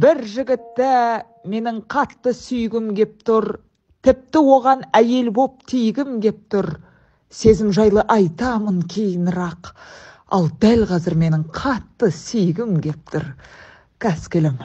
бір жігітті менің қатты сүйгім кеп тұр тіпті оған әйел боп тигім кеп тұр сезім жайлы айтамын кейінірақ ал дәл қазір менің қатты сүйгім кеп тұр қаскелім